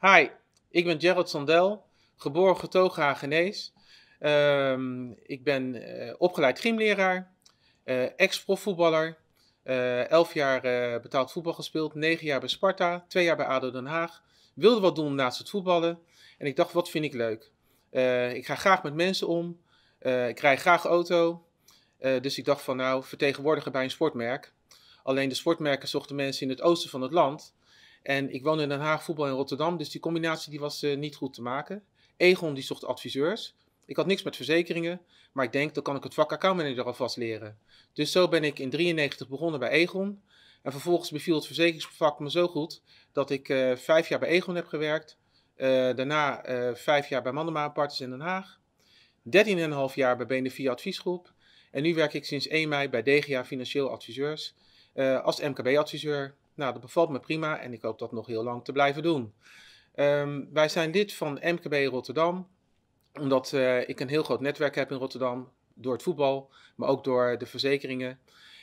Hi, ik ben Gerald Sandel, geboren getogen Hagenees. Ehm, ik ben eh, opgeleid gymleraar, eh, ex-profvoetballer, eh, elf jaar betaald voetbal gespeeld, negen jaar bij Sparta, twee jaar bij ADO Den Haag. Wilde wat doen naast het voetballen en ik dacht, wat vind ik leuk? ik ga graag met mensen om, ik rij graag auto. dus ik dacht van nou, vertegenwoordiger bij een sportmerk. Alleen de sportmerken zochten mensen in het oosten van het land en ik woon in Den Haag, voetbal in Rotterdam, dus die combinatie die was eh, niet goed te maken. Egon die zocht adviseurs. Ik had niks met verzekeringen, maar ik denk, dat kan ik het vak accountmanager alvast leren. Dus zo ben ik in 93 begonnen bij Egon. En vervolgens beviel het verzekeringsvak me zo goed dat ik eh, vijf jaar bij Egon heb gewerkt. Eh, daarna vijf jaar bij Mandema Partners in Den Haag. 13,5 jaar bij Benefia Adviesgroep. En nu werk ik sinds 1 mei bij DGA Financieel Adviseurs als MKB-adviseur. Nou, dat bevalt me prima en ik hoop dat nog heel lang te blijven doen. Ehm, wij zijn lid van MKB Rotterdam, omdat eh, ik een heel groot netwerk heb in Rotterdam, door het voetbal, maar ook door de verzekeringen.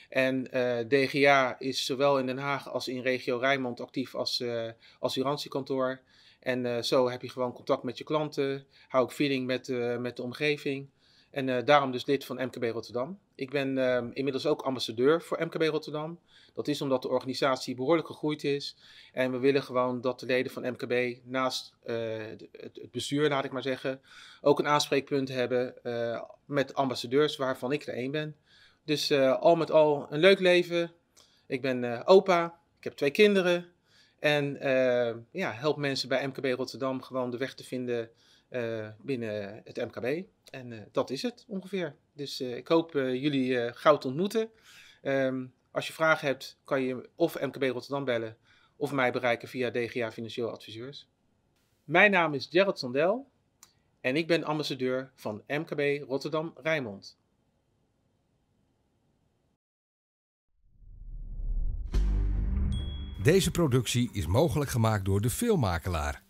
En eh, DGA is zowel in Den Haag als in regio Rijnmond actief als uh, assurantiekantoor. En zo heb je gewoon contact met je klanten, hou ik feeling met, met de omgeving. En eh, daarom dus lid van MKB Rotterdam. Ik ben ehm, inmiddels ook ambassadeur voor MKB Rotterdam. Dat is omdat de organisatie behoorlijk gegroeid is. En we willen gewoon dat de leden van MKB naast eh, het, het, bestuur, laat ik maar zeggen, ook een aanspreekpunt hebben eh, met ambassadeurs waarvan ik er één ben. Dus al met al een leuk leven. Ik ben opa, ik heb twee kinderen. En eh, ja, help mensen bij MKB Rotterdam gewoon de weg te vinden eh, binnen het MKB. En eh, dat is het ongeveer. Dus ik hoop jullie gauw te ontmoeten. Ehm, als je vragen hebt, kan je of MKB Rotterdam bellen of mij bereiken via DGA Financieel Adviseurs. Mijn naam is Gerald Sandel en ik ben ambassadeur van MKB Rotterdam Rijnmond. Deze productie is mogelijk gemaakt door de filmmakelaar.